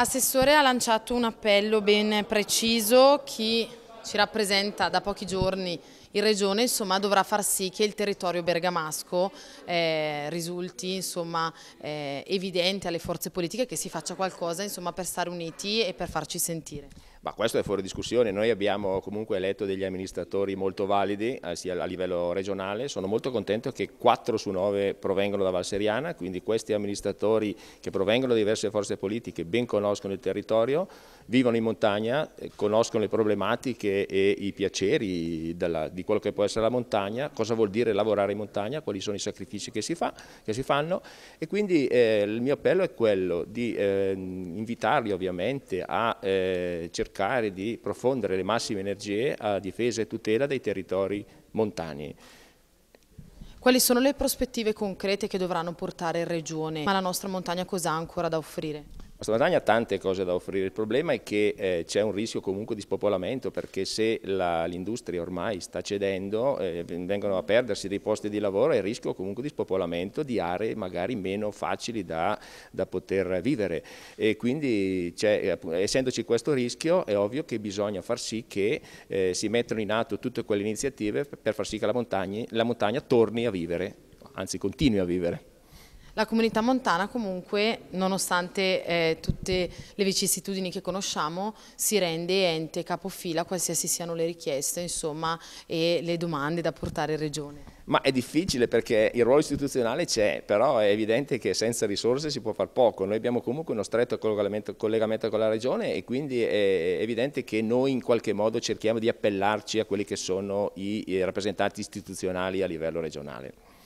Assessore ha lanciato un appello ben preciso, chi ci rappresenta da pochi giorni in Regione insomma, dovrà far sì che il territorio bergamasco eh, risulti insomma, eh, evidente alle forze politiche che si faccia qualcosa insomma, per stare uniti e per farci sentire. Ma questo è fuori discussione, noi abbiamo comunque eletto degli amministratori molto validi eh, sia a livello regionale, sono molto contento che 4 su 9 provengono da Valseriana, quindi questi amministratori che provengono da diverse forze politiche ben conoscono il territorio, vivono in montagna, eh, conoscono le problematiche e i piaceri della, di quello che può essere la montagna, cosa vuol dire lavorare in montagna, quali sono i sacrifici che si, fa, che si fanno e quindi eh, il mio appello è quello di eh, invitarli ovviamente a eh, cercare di profondere le massime energie a difesa e tutela dei territori montani. Quali sono le prospettive concrete che dovranno portare in Regione? Ma la nostra montagna cosa ha ancora da offrire? La Montagna ha tante cose da offrire, il problema è che eh, c'è un rischio comunque di spopolamento perché se l'industria ormai sta cedendo eh, vengono a perdersi dei posti di lavoro e il rischio comunque di spopolamento di aree magari meno facili da, da poter vivere e quindi eh, essendoci questo rischio è ovvio che bisogna far sì che eh, si mettano in atto tutte quelle iniziative per far sì che la montagna, la montagna torni a vivere, anzi continui a vivere. La comunità montana comunque, nonostante eh, tutte le vicissitudini che conosciamo, si rende ente capofila qualsiasi siano le richieste insomma, e le domande da portare in regione. Ma è difficile perché il ruolo istituzionale c'è, però è evidente che senza risorse si può far poco. Noi abbiamo comunque uno stretto collegamento, con la regione e quindi è evidente che noi in qualche modo cerchiamo di appellarci a quelli che sono i rappresentanti istituzionali a livello regionale.